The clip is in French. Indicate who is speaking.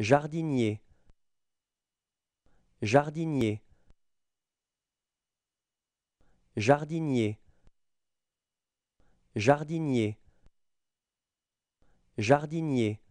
Speaker 1: jardinier jardinier jardinier jardinier jardinier